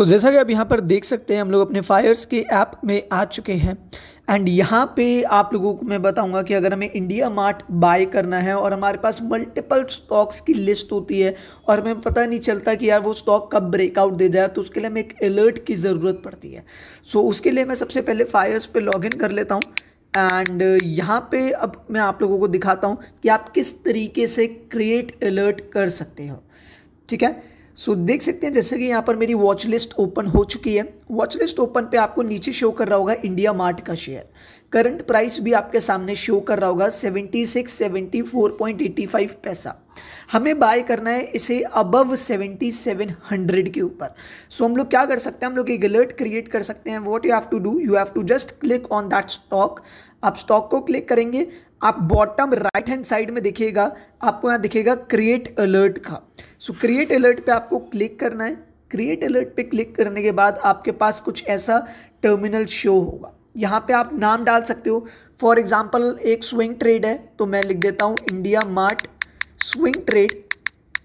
सो so, जैसा कि आप यहाँ पर देख सकते हैं हम लोग अपने फायर्स के ऐप में आ चुके हैं एंड यहाँ पे आप लोगों को मैं बताऊँगा कि अगर हमें इंडिया मार्ट बाय करना है और हमारे पास मल्टीपल स्टॉक्स की लिस्ट होती है और हमें पता नहीं चलता कि यार वो स्टॉक कब ब्रेकआउट दे जाए तो उसके लिए हमें एक अलर्ट की ज़रूरत पड़ती है सो so, उसके लिए मैं सबसे पहले फायर्स पर इन कर लेता हूँ एंड यहाँ पर अब मैं आप लोगों को दिखाता हूँ कि आप किस तरीके से क्रिएट अलर्ट कर सकते हो ठीक है सो so, देख सकते हैं जैसे कि यहाँ पर मेरी वॉच लिस्ट ओपन हो चुकी है वॉच लिस्ट ओपन पे आपको नीचे शो कर रहा होगा इंडिया मार्ट का शेयर करंट प्राइस भी आपके सामने शो कर रहा होगा 76 74.85 पैसा हमें बाय करना है इसे अबव 7700 के ऊपर सो so, हम लोग क्या कर सकते हैं हम लोग एक अलर्ट क्रिएट कर सकते हैं what you have to do you have to just click on that stock आप स्टॉक को क्लिक करेंगे आप बॉटम राइट हैंड साइड में देखिएगा आपको यहाँ दिखेगा क्रिएट अलर्ट का सो क्रिएट अलर्ट पे आपको क्लिक करना है क्रिएट अलर्ट पे क्लिक करने के बाद आपके पास कुछ ऐसा टर्मिनल शो होगा यहाँ पे आप नाम डाल सकते हो फॉर एग्जाम्पल एक स्विंग ट्रेड है तो मैं लिख देता हूँ IndiaMART swing trade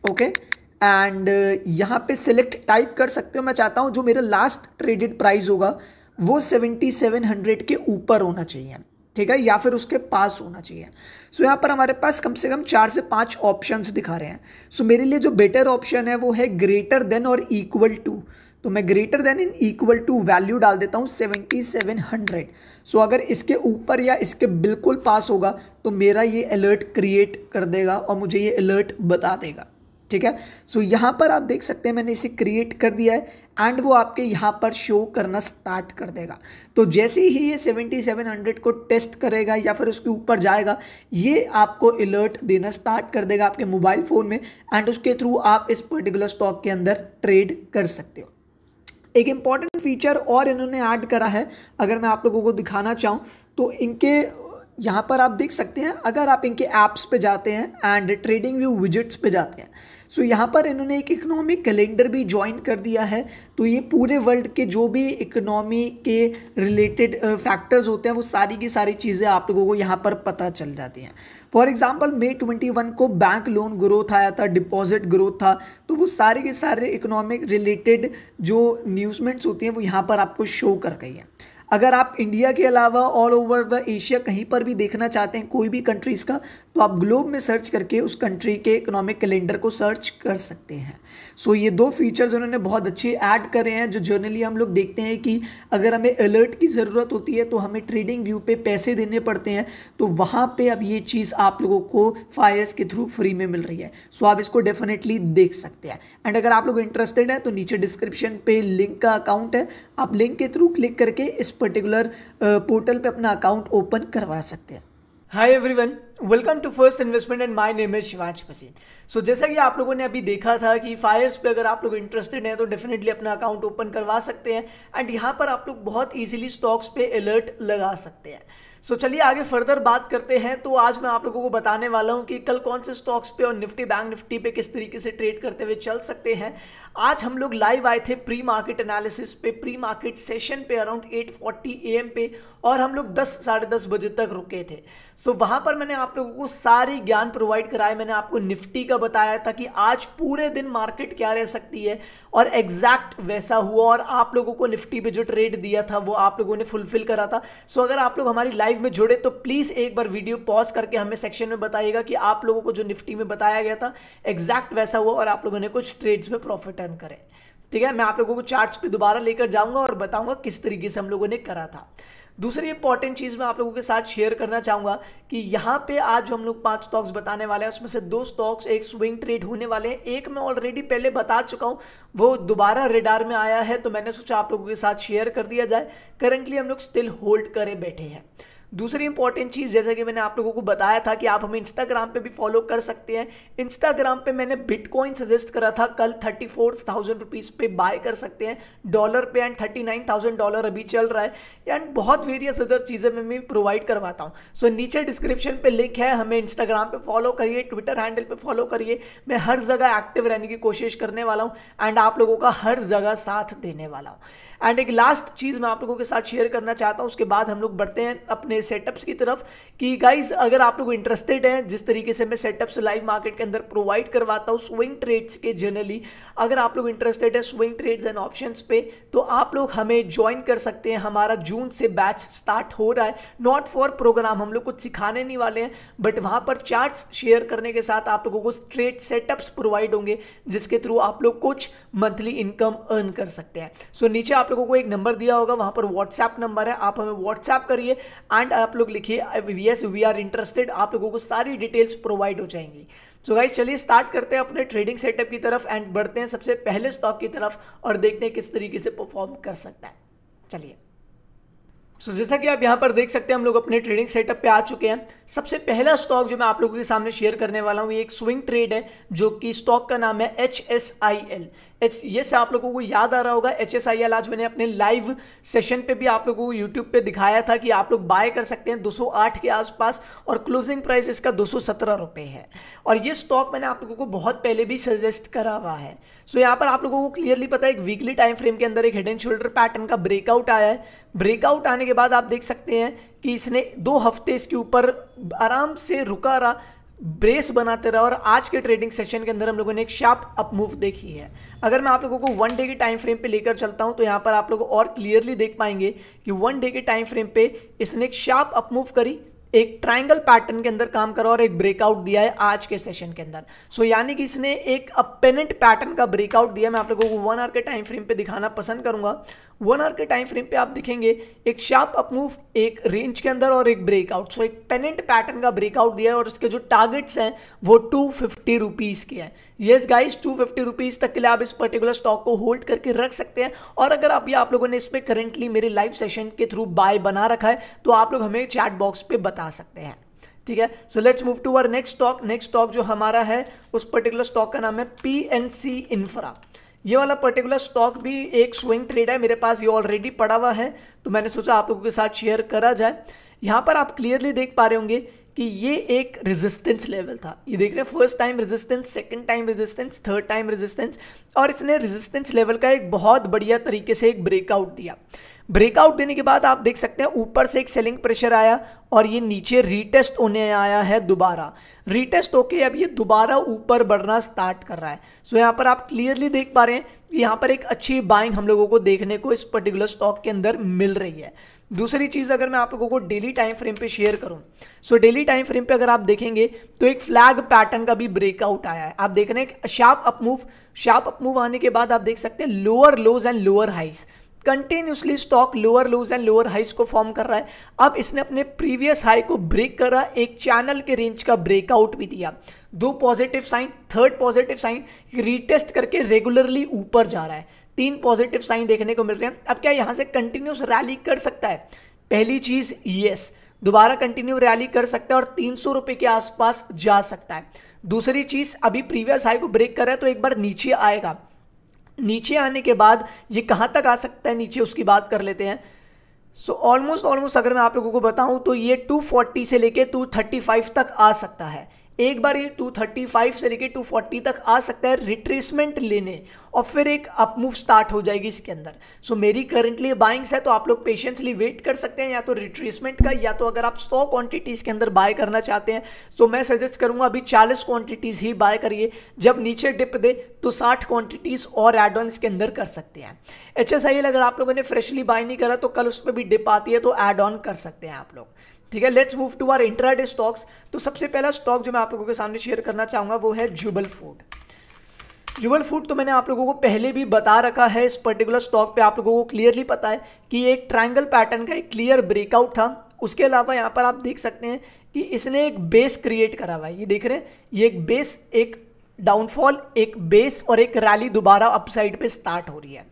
okay and यहाँ पे सेलेक्ट टाइप कर सकते हो मैं चाहता हूँ जो मेरा लास्ट ट्रेडेड प्राइस होगा वो सेवेंटी सेवन हंड्रेड के ऊपर होना चाहिए ठीक है या फिर उसके पास होना चाहिए सो so, यहाँ पर हमारे पास कम से कम चार से पांच ऑप्शंस दिखा रहे हैं सो so, मेरे लिए जो बेटर ऑप्शन है वो है ग्रेटर देन और इक्वल टू तो मैं ग्रेटर देन इन इक्वल टू वैल्यू डाल देता हूँ सेवेंटी सेवन हंड्रेड सो अगर इसके ऊपर या इसके बिल्कुल पास होगा तो मेरा ये अलर्ट क्रिएट कर देगा और मुझे ये अलर्ट बता देगा ठीक है सो so, यहाँ पर आप देख सकते हैं मैंने इसे क्रिएट कर दिया है एंड वो आपके यहाँ पर शो करना स्टार्ट कर देगा तो जैसे ही ये 7700 को टेस्ट करेगा या फिर उसके ऊपर जाएगा ये आपको अलर्ट देना स्टार्ट कर देगा आपके मोबाइल फ़ोन में एंड उसके थ्रू आप इस पर्टिकुलर स्टॉक के अंदर ट्रेड कर सकते हो एक इम्पॉर्टेंट फीचर और इन्होंने ऐड करा है अगर मैं आप लोगों को दिखाना चाहूँ तो इनके यहाँ पर आप देख सकते हैं अगर आप इनके ऐप्स पे जाते हैं एंड ट्रेडिंग व्यू विजिट्स पे जाते हैं सो so, यहाँ पर इन्होंने एक इकनॉमिक कैलेंडर भी ज्वाइन कर दिया है तो ये पूरे वर्ल्ड के जो भी इकनॉमी के रिलेटेड फैक्टर्स होते हैं वो सारी की सारी चीज़ें आप लोगों को यहाँ पर पता चल जाती हैं for example May twenty one को बैंक लोन ग्रोथ आया था डिपॉजिट ग्रोथ था तो वो सारे के सारे इकोनॉमिक रिलेटेड जो न्यूजमेंट्स होती हैं वो यहाँ पर आपको शो कर गई है अगर आप इंडिया के अलावा ऑल ओवर द एशिया कहीं पर भी देखना चाहते हैं कोई भी कंट्रीज़ का तो आप ग्लोब में सर्च करके उस कंट्री के इकोनॉमिक कैलेंडर को सर्च कर सकते हैं सो so, ये दो फीचर्स उन्होंने बहुत अच्छे ऐड करे हैं जो जर्नली हम लोग देखते हैं कि अगर हमें अलर्ट की ज़रूरत होती है तो हमें ट्रेडिंग व्यू पे पैसे देने पड़ते हैं तो वहाँ पर अब ये चीज़ आप लोगों को फायर्स के थ्रू फ्री में मिल रही है सो so, आप इसको डेफिनेटली देख सकते हैं एंड अगर आप लोग इंटरेस्टेड हैं तो नीचे डिस्क्रिप्शन पर लिंक का अकाउंट है आप लिंक के थ्रू क्लिक करके इस पर्टिकुलर पोर्टल uh, पे अपना अकाउंट ओपन करवा सकते हैं hi everyone welcome to first investment and my name is Shivansh Maseen so जैसा कि आप लोगों ने अभी देखा था कि फायर्स पे अगर आप लोग इंटरेस्टेड हैं तो डेफिनेटली अपना अकाउंट ओपन करवा सकते हैं एंड यहाँ पर आप लोग बहुत ईजिली स्टॉक्स पे अलर्ट लगा सकते हैं सो so, चलिए आगे फर्दर बात करते हैं तो आज मैं आप लोगों को बताने वाला हूं कि कल कौन से स्टॉक्स पे और निफ्टी बैंक निफ्टी पे किस तरीके से ट्रेड करते हुए चल सकते हैं आज हम लोग लाइव आए थे प्री मार्केट एनालिसिस पे प्री मार्केट सेशन पे अराउंड 8:40 एम पे और हम लोग दस साढ़े दस बजे तक रुके थे सो so, वहाँ पर मैंने आप लोगों को सारे ज्ञान प्रोवाइड कराया मैंने आपको निफ्टी का बताया था कि आज पूरे दिन मार्केट क्या रह सकती है और एग्जैक्ट वैसा हुआ और आप लोगों को निफ्टी पे जो ट्रेड दिया था वो आप लोगों ने फुलफिल करा था सो so, अगर आप लोग हमारी लाइव में जुड़े तो प्लीज़ एक बार वीडियो पॉज करके हमें सेक्शन में बताइएगा कि आप लोगों को जो निफ्टी में बताया गया था एग्जैक्ट वैसा हुआ और आप लोगों ने कुछ ट्रेड्स में प्रॉफिट रिटर्न करें ठीक है मैं आप लोगों को चार्ट्स पे दोबारा लेकर जाऊंगा और बताऊंगा किस तरीके से हम लोगों ने करा था दूसरी इंपॉर्टेंट चीज़ मैं आप लोगों के साथ शेयर करना चाहूंगा कि यहाँ पे आज हम लोग पांच स्टॉक्स बताने वाले हैं उसमें से दो स्टॉक्स एक स्विंग ट्रेड होने वाले हैं एक मैं ऑलरेडी पहले बता चुका हूँ वो दोबारा रेडार में आया है तो मैंने सोचा आप लोगों के साथ शेयर कर दिया जाए करंटली हम लोग स्टिल होल्ड करे बैठे हैं दूसरी इंपॉर्टेंट चीज़ जैसे कि मैंने आप लोगों को बताया था कि आप हमें इंस्टाग्राम पे भी फॉलो कर सकते हैं इंस्टाग्राम पे मैंने बिटकॉइन सजेस्ट करा था कल थर्टी फोर थाउजेंड रुपीज़ पे बाय कर सकते हैं डॉलर पे and thirty nine thousand dollar अभी चल रहा है एंड बहुत वेरियस अदर चीज़ें मैं भी प्रोवाइड करवाता हूँ सो so, नीचे डिस्क्रिप्शन पर लिंक है हमें इंस्टाग्राम पर फॉलो करिए ट्विटर हैंडल पर फॉलो करिए मैं हर जगह एक्टिव रहने की कोशिश करने वाला हूँ एंड आप लोगों का हर जगह साथ देने वाला हूँ एंड एक लास्ट चीज़ मैं आप लोगों के साथ शेयर करना चाहता हूँ उसके बाद हम लोग बढ़ते हैं अपने सेटअप्स की तरफ कि गाइस अगर आप लोग इंटरेस्टेड हैं जिस तरीके से मैं सेटअप्स लाइव मार्केट के अंदर प्रोवाइड करवाता हूँ स्विंग ट्रेड्स के जनरली अगर आप लोग इंटरेस्टेड हैं स्विंग ट्रेड्स एंड ऑप्शन पे तो आप लोग हमें ज्वाइन कर सकते हैं हमारा जून से बैच स्टार्ट हो रहा है नॉट फॉर प्रोग्राम हम लोग कुछ सिखाने नहीं वाले हैं बट वहाँ पर चार्ट शेयर करने के साथ आप लोगों को ट्रेड सेटअप्स प्रोवाइड होंगे जिसके थ्रू आप लोग कुछ मंथली इनकम अर्न कर सकते हैं सो so, नीचे आप लोगों को एक नंबर दिया होगा वहाँ पर व्हाट्सएप नंबर है आप हमें व्हाट्सएप करिए एंड कमांड आप लोग लिखिए येस वी आर इंटरेस्टेड आप लोगों को सारी डिटेल्स प्रोवाइड हो जाएंगी सो so गाइज चलिए स्टार्ट करते हैं अपने ट्रेडिंग सेटअप की तरफ एंड बढ़ते हैं सबसे पहले स्टॉक की तरफ और देखते हैं किस तरीके से परफॉर्म कर सकता है चलिए सो so, जैसा कि आप यहां पर देख सकते हैं हम लोग अपने ट्रेडिंग सेटअप पे आ चुके हैं सबसे पहला स्टॉक जो मैं आप लोगों के सामने शेयर करने वाला हूं ये एक स्विंग ट्रेड है जो कि स्टॉक का नाम है H S I L H ये से आप लोगों को याद आ रहा होगा एच एस आई एल आज मैंने अपने लाइव सेशन पे भी आप लोगों को यूट्यूब पे दिखाया था कि आप लोग बाय कर सकते हैं 208 के आसपास और क्लोजिंग प्राइस इसका दो सौ है और ये स्टॉक मैंने आप लोगों को बहुत पहले भी सजेस्ट करा हुआ है सो so, यहाँ पर आप लोगों को क्लियरली पता है एक वीकली टाइम फ्रेम के अंदर एक हेड एंड शोल्डर पैटर्न का ब्रेकआउट आया है ब्रेकआउट आने के बाद आप देख सकते हैं कि इसने दो हफ्ते इसके ऊपर आराम से रुका रहा ब्रेस बनाते रहा और आज के ट्रेडिंग सेशन के अंदर हम लोगों ने एक शार्प अप मूव देखी है अगर मैं आप लोगों को वन डे के टाइम फ्रेम पे लेकर चलता हूं तो यहां पर आप लोग और क्लियरली देख पाएंगे कि वन डे के टाइम फ्रेम पे इसने एक शार्प अप मूव करी एक ट्रायंगल पैटर्न के अंदर काम करा और एक ब्रेकआउट दिया है आज के सेशन के अंदर सो so, यानी कि इसने एक अपेनेंट पैटर्न का ब्रेकआउट दिया मैं आप लोगों को वन आवर के टाइम फ्रेम पे दिखाना पसंद करूंगा वन आवर के टाइम फ्रेम पे आप देखेंगे एक शार्प अपमूव एक रेंज के अंदर और एक ब्रेकआउट सो एक पेनेंट पैटर्न का ब्रेकआउट दिया है और इसके जो टारगेट्स हैं वो टू फिफ्टी रुपीज़ के हैं yes guys two fifty rupees तक के लिए आप इस पर्टिकुलर स्टॉक को होल्ड करके रख सकते हैं और अगर आप ये आप लोगों ने इस पर करेंटली मेरे लाइव सेशन के थ्रू बाय बना रखा है तो आप लोग हमें चैट बॉक्स पर बता सकते हैं ठीक है so let's move to our next stock next stock जो हमारा है उस पर्टिकुलर स्टॉक का नाम है पी एन सी इन्फ्रा ये वाला पर्टिकुलर स्टॉक भी एक स्विंग ट्रेड है मेरे पास ये ऑलरेडी पड़ा हुआ है तो मैंने सोचा आप लोगों के साथ शेयर करा जाए यहाँ पर आप क्लियरली देख पा रहे होंगे कि ये एक रेजिस्टेंस लेवल था ये देख रहे हैं first time resistance second time resistance third time resistance और इसने रेजिस्टेंस लेवल का एक बहुत बढ़िया तरीके से एक ब्रेकआउट दिया ब्रेकआउट देने के बाद आप देख सकते हैं ऊपर से एक सेलिंग प्रेशर आया और ये नीचे रीटेस्ट होने आया है दोबारा रीटेस्ट होके अब ये दोबारा ऊपर बढ़ना स्टार्ट कर रहा है सो so, यहाँ पर आप क्लियरली देख पा रहे हैं कि यहाँ पर एक अच्छी बाइंग हम लोगों को देखने को इस पर्टिकुलर स्टॉक के अंदर मिल रही है दूसरी चीज़ अगर मैं आप लोगों को डेली टाइम फ्रेम पे शेयर करूं सो डेली टाइम फ्रेम पे अगर आप देखेंगे तो एक फ्लैग पैटर्न का भी ब्रेकआउट आया है आप देख रहे हैं शार्प अपमूव शार्प अपमूव आने के बाद आप देख सकते हैं lower lows and lower highs continuously stock lower lows and lower highs को फॉर्म कर रहा है अब इसने अपने प्रीवियस हाई को ब्रेक करा एक चैनल के रेंज का ब्रेकआउट भी दिया दो positive sign third positive sign retest करके रेगुलरली ऊपर जा रहा है तीन पॉजिटिव साइन देखने को मिल रहे हैं अब क्या यहाँ से कंटिन्यूस रैली कर सकता है पहली चीज यस दोबारा कंटिन्यू रैली कर सकता है और तीन सौ रुपये के आसपास जा सकता है दूसरी चीज अभी प्रीवियस हाई को ब्रेक कर रहा है तो एक बार नीचे आएगा नीचे आने के बाद ये कहाँ तक आ सकता है नीचे उसकी बात कर लेते हैं सो ऑलमोस्ट ऑलमोस्ट अगर मैं आप लोगों को बताऊं तो ये 240 से लेके 235 तक आ सकता है एक बार ये 235 से लेके 240 तक आ सकता है रिट्रेसमेंट लेने और फिर एक अपमूव स्टार्ट हो जाएगी इसके अंदर सो so, मेरी करंटली बाइंग्स है तो आप लोग पेशेंसली वेट कर सकते हैं या तो रिट्रेसमेंट का या तो अगर आप 100 क्वांटिटीज़ के अंदर बाय करना चाहते हैं तो मैं सजेस्ट करूंगा अभी 40 क्वांटिटीज़ ही बाय करिए जब नीचे डिप दे तो साठ क्वांटिटीज़ और एड ऑन इसके अंदर कर सकते हैं एच अगर आप लोगों ने फ्रेशली बाय नहीं करा तो कल उस पर भी डिप आती है तो एड ऑन कर सकते हैं आप लोग ठीक है let's move to our intraday stocks तो सबसे पहला स्टॉक जो मैं आप लोगों के सामने शेयर करना चाहूंगा वो है जुबल फूड जुबल फूड तो मैंने आप लोगों को पहले भी बता रखा है इस पर्टिकुलर स्टॉक पे आप लोगों को क्लियरली पता है कि एक ट्रायंगल पैटर्न का एक क्लियर ब्रेकआउट था उसके अलावा यहाँ पर आप देख सकते हैं कि इसने एक बेस क्रिएट करा हुआ है ये देख रहे हैं ये एक बेस एक डाउनफॉल एक बेस और एक रैली दोबारा अपसाइड पे स्टार्ट हो रही है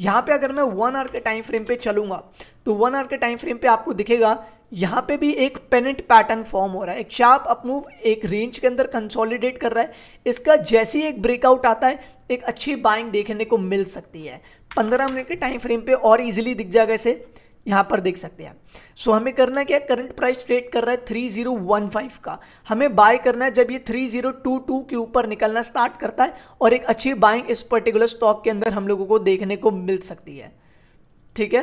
यहाँ पे अगर मैं वन आवर के टाइम फ्रेम पे चलूंगा तो वन आवर के टाइम फ्रेम पे आपको दिखेगा यहाँ पे भी एक पेनेंट पैटर्न फॉर्म हो रहा है एक शार्प अपमूव एक रेंज के अंदर कंसोलिडेट कर रहा है इसका जैसे ही एक ब्रेकआउट आता है एक अच्छी बाइंग देखने को मिल सकती है पंद्रह मिनट के टाइम फ्रेम पे और इजीली दिख जाएगा इसे यहाँ पर देख सकते हैं सो so, हमें करना क्या करंट प्राइस ट्रेड कर रहा है थ्री जीरो वन फाइव का हमें बाय करना है जब ये थ्री जीरो टू टू के ऊपर निकलना स्टार्ट करता है और एक अच्छी बाइंग इस पर्टिकुलर स्टॉक के अंदर हम लोगों को देखने को मिल सकती है ठीक है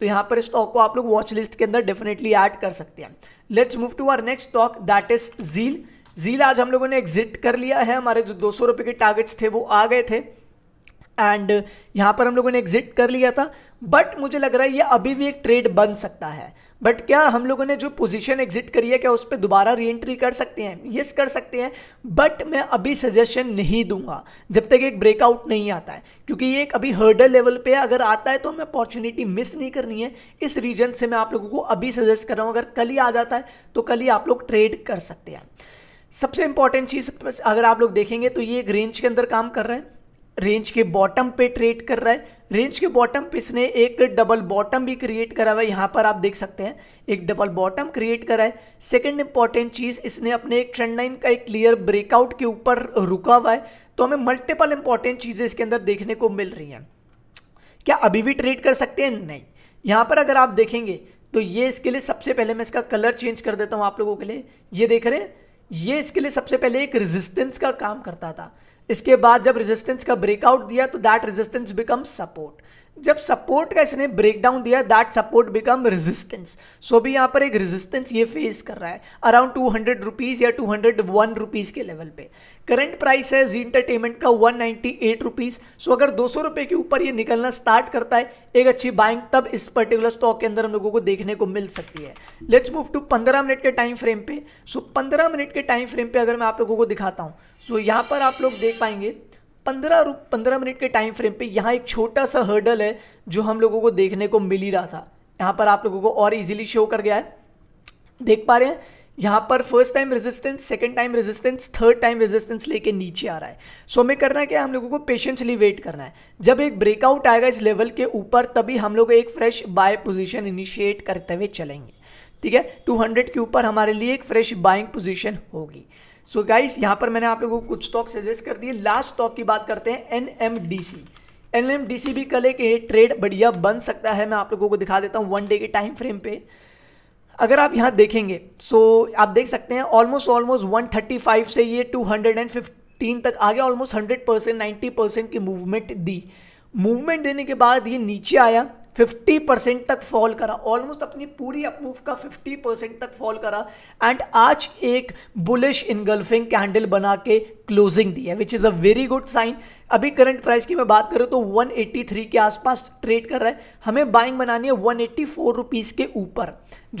तो यहाँ पर स्टॉक को आप लोग वॉच लिस्ट के अंदर डेफिनेटली ऐड कर सकते हैं let's move to our next stock that is ZEEL ZEEL आज हम लोगों ने एग्जिट कर लिया है हमारे जो दो सौ के टारगेट्स थे वो आ गए थे एंड यहाँ पर हम लोगों ने एग्जिट कर लिया था बट मुझे लग रहा है ये अभी भी एक ट्रेड बन सकता है बट क्या हम लोगों ने जो पोजीशन एग्जिट करी है क्या उस पर दोबारा री एंट्री कर सकते हैं यस yes, कर सकते हैं बट मैं अभी सजेशन नहीं दूंगा जब तक एक ब्रेकआउट नहीं आता है क्योंकि ये एक अभी हर्डल लेवल पे अगर आता है तो हमें अपॉर्चुनिटी मिस नहीं करनी है इस रीजन से मैं आप लोगों को अभी सजेस्ट कर रहा हूँ अगर कल ही आ जाता है तो कल ही आप लोग ट्रेड कर सकते हैं सबसे इंपॉर्टेंट चीज़ अगर आप लोग देखेंगे तो ये एक रेंज के अंदर काम कर रहा है रेंज के बॉटम पे ट्रेड कर रहा है रेंज के बॉटम पे इसने एक डबल बॉटम भी क्रिएट करा हुआ है यहाँ पर आप देख सकते हैं एक डबल बॉटम क्रिएट करा है सेकेंड इंपॉर्टेंट चीज़ इसने अपने एक ट्रेंड लाइन का एक क्लियर ब्रेकआउट के ऊपर रुका हुआ है तो हमें मल्टीपल इंपॉर्टेंट चीज़ें इसके अंदर देखने को मिल रही हैं क्या अभी भी ट्रेड कर सकते हैं नहीं यहाँ पर अगर आप देखेंगे तो ये इसके लिए सबसे पहले मैं इसका कलर चेंज कर देता हूँ आप लोगों के लिए ये देख रहे हैं ये इसके लिए सबसे पहले एक रेजिस्टेंस का काम करता था इसके बाद जब रेजिस्टेंस का ब्रेकआउट दिया तो दैट रेजिस्टेंस बिकम सपोर्ट जब सपोर्ट का इसने ब्रेकडाउन दिया that support become resistance so भी यहाँ पर एक रेजिस्टेंस ये फेस कर रहा है अराउंड टू हंड्रेड रुपीज़ या टू हंड्रेड वन रुपीज़ के लेवल पे करंट प्राइस है जी इंटरटेनमेंट का one ninety eight rupees so अगर दो सौ रुपये के ऊपर ये निकलना स्टार्ट करता है एक अच्छी बाइंग तब इस पर्टिकुलर स्टॉक के अंदर हम लोगों को देखने को मिल सकती है लेट्स मूव टू पंद्रह मिनट के टाइम फ्रेम पे सो पंद्रह मिनट के टाइम फ्रेम पे अगर मैं आप लोगों को दिखाता हूँ सो यहाँ पर आप लोग देख पाएंगे पंद्रह रुप पंद्रह मिनट के टाइम फ्रेम पे यहाँ एक छोटा सा हर्डल है जो हम लोगों को देखने को मिल ही रहा था यहाँ पर आप लोगों को और इजीली शो कर गया है देख पा रहे हैं यहाँ पर first time resistance second time resistance third time resistance लेके नीचे आ रहा है सो हमें करना क्या हम लोगों को पेशेंसली वेट करना है जब एक ब्रेकआउट आएगा इस लेवल के ऊपर तभी हम लोग एक फ्रेश बाय पोजिशन इनिशिएट करते हुए चलेंगे ठीक है 200 के ऊपर हमारे लिए एक फ्रेश बाइंग पोजीशन होगी सो गाइस यहाँ पर मैंने आप लोगों को कुछ स्टॉक सजेस्ट कर दिए लास्ट स्टॉक की बात करते हैं N N M M D C D C भी कल एक ट्रेड बढ़िया बन सकता है मैं आप लोगों को दिखा देता हूँ वन डे के टाइम फ्रेम पे अगर आप यहाँ देखेंगे सो आप देख सकते हैं almost almost one thirty five से ये टू हंड्रेड एंड फिफ्टीन तक आ गया almost hundred percent ninety percent की मूवमेंट दी मूवमेंट देने के बाद ये नीचे आया फिफ्टी परसेंट तक फॉल करा ऑलमोस्ट अपनी पूरी अपमूव का फिफ्टी परसेंट तक फॉल करा एंड आज एक बुलिश इनगल्फिंग कैंडल बना के क्लोजिंग दी है which is a very good sign अभी करंट प्राइस की मैं बात करूँ तो 183 के आसपास ट्रेड कर रहा है हमें बाइंग बनानी है 184 रुपीज के ऊपर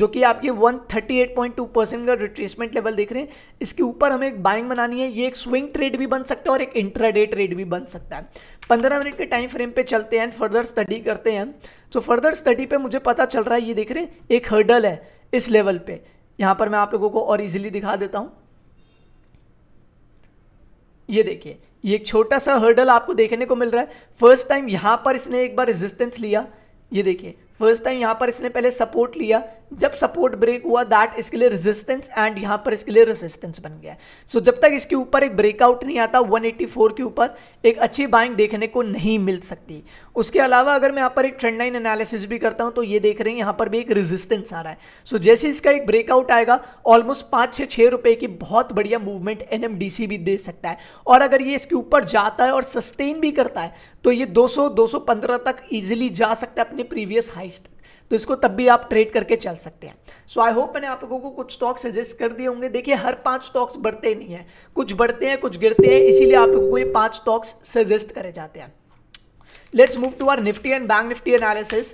जो कि आपके 138.2 परसेंट का रिट्रेसमेंट लेवल देख रहे हैं इसके ऊपर हमें एक बाइंग बनानी है ये एक स्विंग ट्रेड भी बन सकता है और एक इंट्राडे ट्रेड भी बन सकता है पंद्रह मिनट के टाइम फ्रेम पे चलते हैं फर्दर स्टडी करते हैं तो फर्दर स्टडी पे मुझे पता चल रहा है ये देख रहे हैं एक हर्डल है इस लेवल पे यहां पर मैं आप लोगों को और इजीली दिखा देता हूं ये देखिए ये एक छोटा सा हर्डल आपको देखने को मिल रहा है फर्स्ट टाइम यहां पर इसने एक बार रेजिस्टेंस लिया ये देखिए फर्स्ट टाइम यहाँ पर इसने पहले सपोर्ट लिया जब सपोर्ट ब्रेक हुआ दैट इसके लिए रेजिस्टेंस एंड यहाँ पर इसके लिए रेजिस्टेंस बन गया सो so, जब तक इसके ऊपर एक ब्रेकआउट नहीं आता 184 के ऊपर एक अच्छी बाइंग देखने को नहीं मिल सकती उसके अलावा अगर मैं यहाँ पर एक ट्रेंड लाइन एनालिसिस भी करता हूँ तो ये देख रहे हैं यहाँ पर भी एक रेजिस्टेंस आ रहा है सो so, जैसे इसका एक ब्रेकआउट आएगा ऑलमोस्ट पाँच छः छः रुपये की बहुत बढ़िया मूवमेंट एन भी दे सकता है और अगर ये इसके ऊपर जाता है और सस्टेन भी करता है तो ये दो सौ तक ईजिली जा सकता है अपने प्रीवियस हाई अट्ठाईस तक तो इसको तब भी आप ट्रेड करके चल सकते हैं सो आई होप मैंने आप लोगों को कुछ स्टॉक सजेस्ट कर दिए होंगे देखिए हर पांच स्टॉक्स बढ़ते नहीं है कुछ बढ़ते हैं कुछ गिरते हैं इसीलिए आप लोगों को ये पांच स्टॉक्स सजेस्ट करे जाते हैं let's move to our Nifty and bank Nifty analysis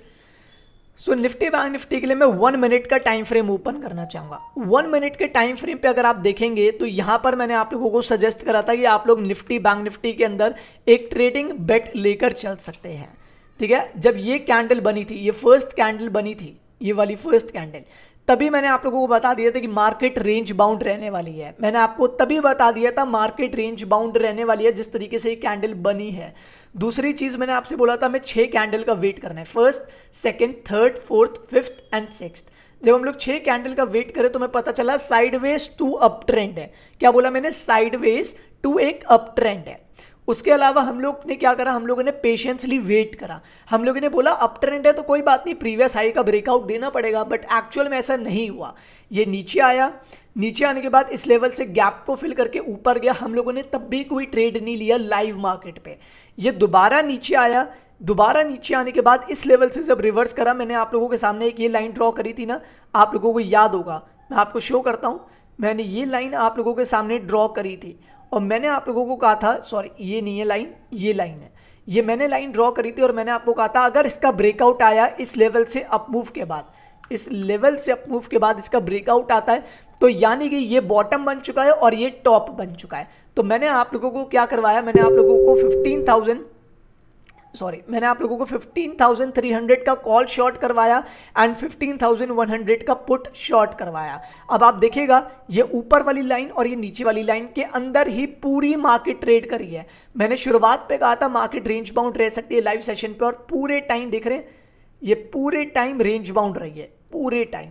so Nifty bank Nifty के लिए मैं वन मिनट का टाइम फ्रेम ओपन करना चाहूंगा वन मिनट के टाइम फ्रेम पे अगर आप देखेंगे तो यहां पर मैंने आप लोगों को सजेस्ट करा था कि आप लोग निफ्टी बैंक निफ्टी के अंदर एक ट्रेडिंग बेट लेकर चल सकते हैं ठीक है जब ये कैंडल बनी थी ये फर्स्ट कैंडल बनी थी ये वाली फर्स्ट कैंडल तभी मैंने आप लोगों को बता दिया था कि मार्केट रेंज बाउंड रहने वाली है मैंने आपको तभी बता दिया था मार्केट रेंज बाउंड रहने वाली है जिस तरीके से ये कैंडल बनी है दूसरी चीज़ मैंने आपसे बोला था हमें छह कैंडल का वेट करना है first second third fourth fifth and six जब हम लोग छः कैंडल का वेट करें तो हमें पता चला साइडवेज टू अप ट्रेंड है क्या बोला मैंने साइडवेज टू एक अप ट्रेंड है उसके अलावा हम लोग ने क्या करा हम लोगों ने पेशेंसली वेट करा हम लोगों ने बोला अप ट्रेंड है तो कोई बात नहीं प्रीवियस हाई का ब्रेकआउट देना पड़ेगा बट एक्चुअल में ऐसा नहीं हुआ ये नीचे आया नीचे आने के बाद इस लेवल से गैप को फिल करके ऊपर गया हम लोगों ने तब भी कोई ट्रेड नहीं लिया लाइव मार्केट पे ये दोबारा नीचे आया दोबारा नीचे आने के बाद इस लेवल से जब रिवर्स करा मैंने आप लोगों के सामने एक ये लाइन ड्रॉ करी थी ना आप लोगों को याद होगा मैं आपको शो करता हूँ मैंने ये लाइन आप लोगों के सामने ड्रॉ करी थी और मैंने आप लोगों को कहा था सॉरी ये नहीं है लाइन ये लाइन है ये मैंने लाइन ड्रॉ करी थी और मैंने आपको कहा था अगर इसका ब्रेकआउट आया इस लेवल से अपमूव के बाद इस लेवल से अपमूव के बाद इसका ब्रेकआउट आता है तो यानी कि ये बॉटम बन चुका है और ये टॉप बन चुका है तो मैंने आप लोगों को क्या करवाया मैंने आप लोगों को फिफ्टीन थाउजेंड सॉरी मैंने आप लोगों को 15,300 का कॉल शॉर्ट करवाया एंड 15,100 का पुट शॉर्ट करवाया अब आप देखिएगा ये ऊपर वाली लाइन और ये नीचे वाली लाइन के अंदर ही पूरी मार्केट ट्रेड करी है मैंने शुरुआत पे कहा था मार्केट रेंज बाउंड रह सकती है लाइव सेशन पे और पूरे टाइम देख रहे हैं ये पूरे टाइम रेंज बाउंड रही है पूरे टाइम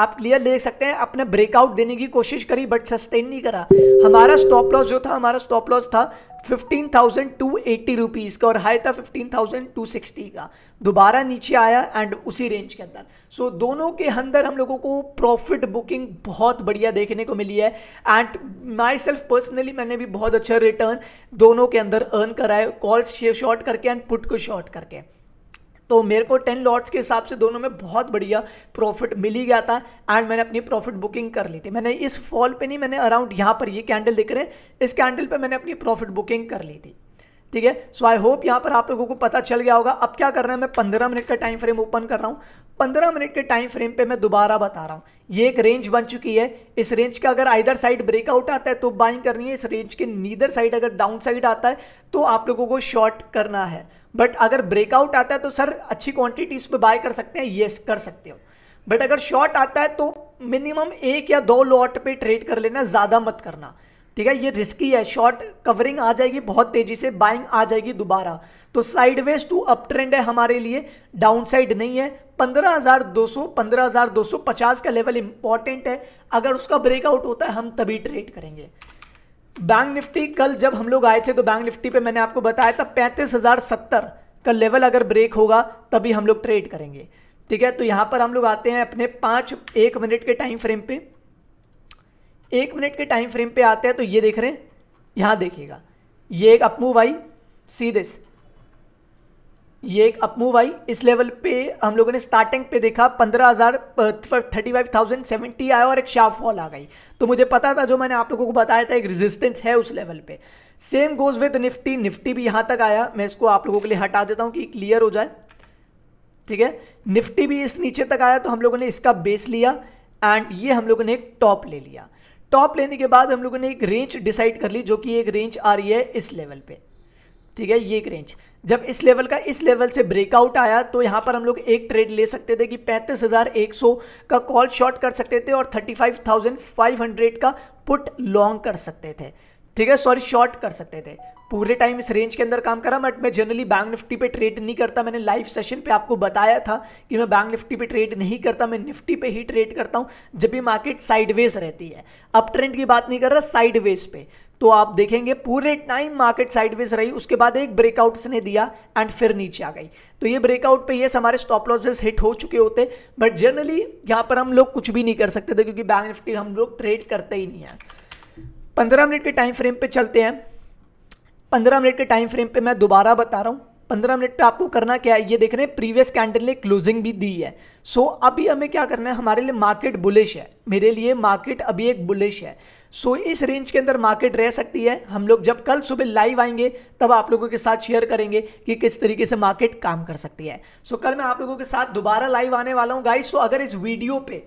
आप क्लियर ले सकते हैं अपने ब्रेकआउट देने की कोशिश करी बट सस्टेन नहीं करा हमारा स्टॉप लॉस जो था हमारा स्टॉप लॉस था fifteen thousand two eighty rupees का और हाई था फिफ्टीन थाउजेंड टू सिक्सटी का दोबारा नीचे आया एंड उसी रेंज के अंदर सो so, दोनों के अंदर हम लोगों को प्रॉफिट बुकिंग बहुत बढ़िया देखने को मिली है एंड माई सेल्फ पर्सनली मैंने भी बहुत अच्छा रिटर्न दोनों के अंदर अर्न करा है कॉल्स शॉर्ट करके एंड पुट को शॉर्ट करके तो मेरे को टेन लॉट्स के हिसाब से दोनों में बहुत बढ़िया प्रॉफिट मिल ही गया था एंड मैंने अपनी प्रॉफिट बुकिंग कर ली थी मैंने इस फॉल पे नहीं मैंने अराउंड यहाँ पर ये कैंडल दिख रहे हैं इस कैंडल पे मैंने अपनी प्रॉफिट बुकिंग कर ली थी ठीक है सो आई होप यहाँ पर आप लोगों को पता चल गया होगा अब क्या कर रहे है मैं पंद्रह मिनट का टाइम फ्रेम ओपन कर रहा हूँ पंद्रह मिनट के टाइम फ्रेम पे मैं दोबारा बता रहा हूँ ये एक रेंज बन चुकी है इस रेंज का अगर आइधर साइड ब्रेकआउट आता है तो बाइंग करनी है इस रेंज के नीदर साइड अगर डाउन साइड आता है तो आप लोगों को शॉर्ट करना है बट अगर ब्रेकआउट आता है तो सर अच्छी क्वांटिटीज पे बाय कर सकते हैं येस कर सकते हो बट अगर शॉर्ट आता है तो मिनिमम एक या दो लॉट पे ट्रेड कर लेना ज़्यादा मत करना ठीक है ये रिस्की है शॉर्ट कवरिंग आ जाएगी बहुत तेजी से बाइंग आ जाएगी दोबारा तो साइडवेज टू अप ट्रेंड है हमारे लिए डाउन साइड नहीं है 15,200 15,250 का लेवल इंपॉर्टेंट है अगर उसका ब्रेकआउट होता है हम तभी ट्रेड करेंगे बैंक निफ्टी कल जब हम लोग आए थे तो बैंक निफ्टी पे मैंने आपको बताया था पैंतीस हज़ार सत्तर का लेवल अगर ब्रेक होगा तभी हम लोग ट्रेड करेंगे ठीक है तो यहाँ पर हम लोग आते हैं अपने पाँच एक मिनट के टाइम फ्रेम पे एक मिनट के टाइम फ्रेम पे आते हैं तो ये देख रहे हैं यहाँ देखिएगा ये एक अपमूव आई सी दिस ये एक अपमूव आई इस लेवल पे हम लोगों ने स्टार्टिंग पे देखा पंद्रह हज़ार थर्टी फाइव थाउजेंड सेवेंटी आया और एक शार्प फॉल आ गई तो मुझे पता था जो मैंने आप लोगों को बताया था एक रेजिस्टेंस है उस लेवल पे same goes with Nifty Nifty भी यहाँ तक आया मैं इसको आप लोगों के लिए हटा देता हूँ कि क्लियर हो जाए ठीक है निफ्टी भी इस नीचे तक आया तो हम लोगों ने इसका बेस लिया एंड ये हम लोगों ने एक टॉप ले लिया टॉप लेने के बाद हम लोगों ने एक रेंज डिसाइड कर ली जो कि एक रेंज आ रही है इस लेवल पे ठीक है ये एक रेंज जब इस लेवल का इस लेवल से ब्रेकआउट आया तो यहाँ पर हम लोग एक ट्रेड ले सकते थे कि 35,100 का कॉल शॉर्ट कर सकते थे और 35,500 का पुट लॉन्ग कर सकते थे ठीक है सॉरी शॉर्ट कर सकते थे पूरे टाइम इस रेंज के अंदर काम करा बट मैं जनरली बैंक निफ्टी पे ट्रेड नहीं करता मैंने लाइव सेशन पे आपको बताया था कि मैं बैंक निफ्टी पे ट्रेड नहीं करता मैं निफ्टी पे ही ट्रेड करता हूँ जब भी मार्केट साइडवेज रहती है अप ट्रेंड की बात नहीं कर रहा साइडवेज पे तो आप देखेंगे पूरे टाइम मार्केट साइडवेज रही उसके बाद एक ब्रेकआउट ने दिया एंड फिर नीचे आ गई तो ये ब्रेकआउट पे ये हमारे स्टॉप लॉसेस हिट हो चुके होते बट जनरली यहाँ पर हम लोग कुछ भी नहीं कर सकते थे क्योंकि बैंक निफ्टी हम लोग ट्रेड करते ही नहीं है पंद्रह मिनट के टाइम फ्रेम पे चलते हैं पंद्रह मिनट के टाइम फ्रेम पे मैं दोबारा बता रहा हूँ पंद्रह मिनट पे आपको करना क्या है ये देख रहे हैं प्रीवियस कैंडल ने क्लोजिंग भी दी है सो so, अभी हमें क्या करना है हमारे लिए मार्केट बुलिश है मेरे लिए मार्केट अभी एक बुलिश है सो so, इस रेंज के अंदर मार्केट रह सकती है हम लोग जब कल सुबह लाइव आएंगे तब आप लोगों के साथ शेयर करेंगे कि किस तरीके से मार्केट काम कर सकती है सो so, कल मैं आप लोगों के साथ दोबारा लाइव आने वाला हूँ गाइस सो अगर इस वीडियो पर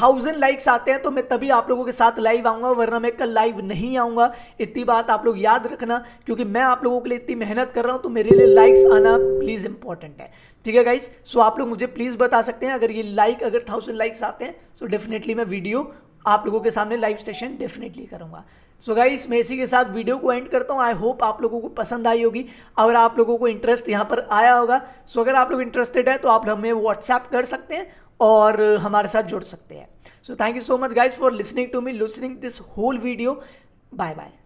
थाउजेंड लाइक्स आते हैं तो मैं तभी आप लोगों के साथ लाइव आऊँगा वरना मैं कल लाइव नहीं आऊँगा इतनी बात आप लोग याद रखना क्योंकि मैं आप लोगों के लिए इतनी मेहनत कर रहा हूँ तो मेरे लिए लाइक्स आना प्लीज़ इंपॉर्टेंट है ठीक है गाइस सो आप लोग मुझे प्लीज़ बता सकते हैं अगर ये लाइक अगर थाउजेंड लाइक्स आते हैं सो डेफिनेटली मैं वीडियो आप लोगों के सामने लाइव सेशन डेफिनेटली करूँगा सो so गाइस मैं इसी के साथ वीडियो को एंड करता हूँ आई होप आप लोगों को पसंद आई होगी और आप लोगों को इंटरेस्ट यहाँ पर आया होगा सो so अगर आप लोग इंटरेस्टेड है तो आप हमें व्हाट्सएप कर सकते हैं और हमारे साथ जुड़ सकते हैं so thank you so much guys for listening to me listening this whole video bye bye